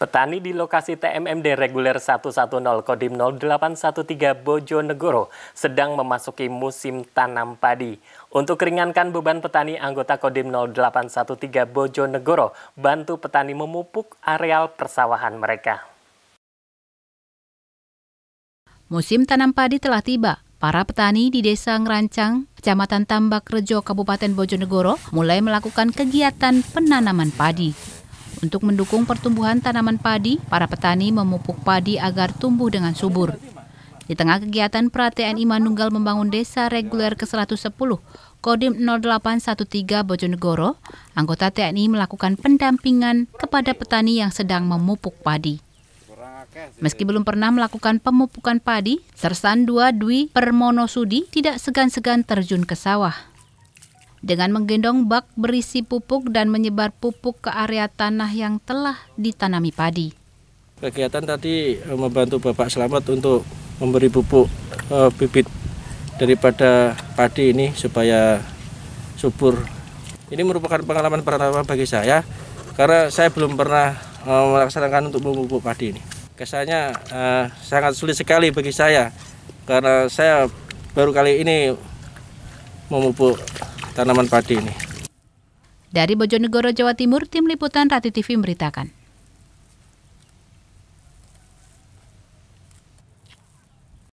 Petani di lokasi TMMD Reguler 110 Kodim 0813 Bojonegoro sedang memasuki musim tanam padi. Untuk keringankan beban petani, anggota Kodim 0813 Bojonegoro bantu petani memupuk areal persawahan mereka. Musim tanam padi telah tiba. Para petani di Desa Ngerancang, Kecamatan Tambak Rejo, Kabupaten Bojonegoro mulai melakukan kegiatan penanaman padi. Untuk mendukung pertumbuhan tanaman padi, para petani memupuk padi agar tumbuh dengan subur. Di tengah kegiatan Pratean Imanunggal membangun desa reguler ke-110, Kodim 0813 Bojonegoro, anggota TNI melakukan pendampingan kepada petani yang sedang memupuk padi. Meski belum pernah melakukan pemupukan padi, Sersan 2 Dwi Permono Sudi tidak segan-segan terjun ke sawah dengan menggendong bak berisi pupuk dan menyebar pupuk ke area tanah yang telah ditanami padi. Kegiatan tadi eh, membantu Bapak Selamat untuk memberi pupuk e, bibit daripada padi ini supaya subur. Ini merupakan pengalaman pertama bagi saya karena saya belum pernah e, melaksanakan untuk memupuk padi ini. Kesannya e, sangat sulit sekali bagi saya karena saya baru kali ini memupuk tanaman padi ini. Dari Bojonegoro, Jawa Timur, Tim Liputan Rati TV meritakan.